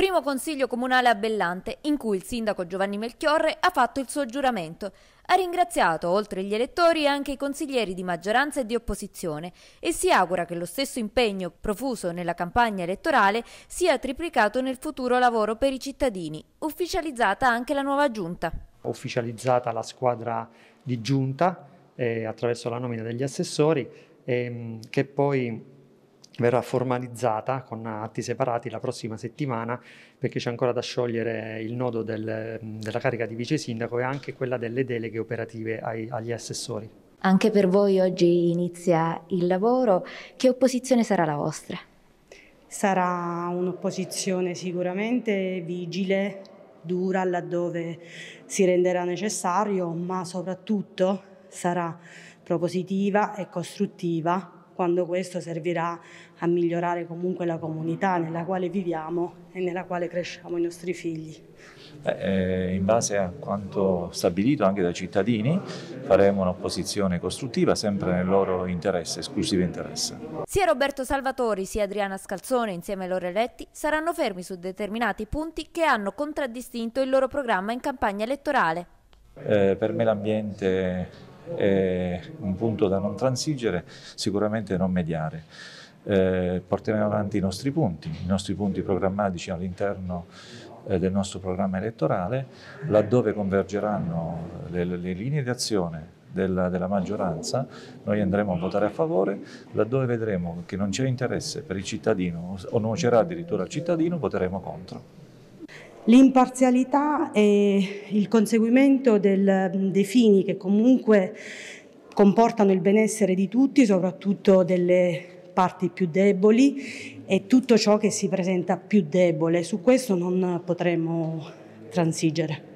primo consiglio comunale a Bellante in cui il sindaco Giovanni Melchiorre ha fatto il suo giuramento. Ha ringraziato, oltre gli elettori, anche i consiglieri di maggioranza e di opposizione e si augura che lo stesso impegno profuso nella campagna elettorale sia triplicato nel futuro lavoro per i cittadini. Ufficializzata anche la nuova giunta. Ufficializzata la squadra di giunta eh, attraverso la nomina degli assessori ehm, che poi verrà formalizzata con atti separati la prossima settimana perché c'è ancora da sciogliere il nodo del, della carica di vice sindaco e anche quella delle deleghe operative ai, agli assessori. Anche per voi oggi inizia il lavoro, che opposizione sarà la vostra? Sarà un'opposizione sicuramente vigile, dura laddove si renderà necessario, ma soprattutto sarà propositiva e costruttiva quando questo servirà a migliorare comunque la comunità nella quale viviamo e nella quale cresciamo i nostri figli. Eh, in base a quanto stabilito anche dai cittadini faremo un'opposizione costruttiva sempre nel loro interesse, esclusivo interesse. Sia Roberto Salvatori sia Adriana Scalzone insieme ai loro eletti saranno fermi su determinati punti che hanno contraddistinto il loro programma in campagna elettorale. Eh, per me l'ambiente è un punto da non transigere, sicuramente non mediare. Eh, porteremo avanti i nostri punti, i nostri punti programmatici all'interno eh, del nostro programma elettorale, laddove convergeranno le, le linee di azione della, della, maggioranza, noi andremo a votare a favore, laddove vedremo che non c'è interesse per il cittadino o nuocerà addirittura al cittadino, voteremo contro. L'imparzialità e il conseguimento del, dei fini che comunque comportano il benessere di tutti, soprattutto delle parti più deboli e tutto ciò che si presenta più debole. Su questo non potremo transigere.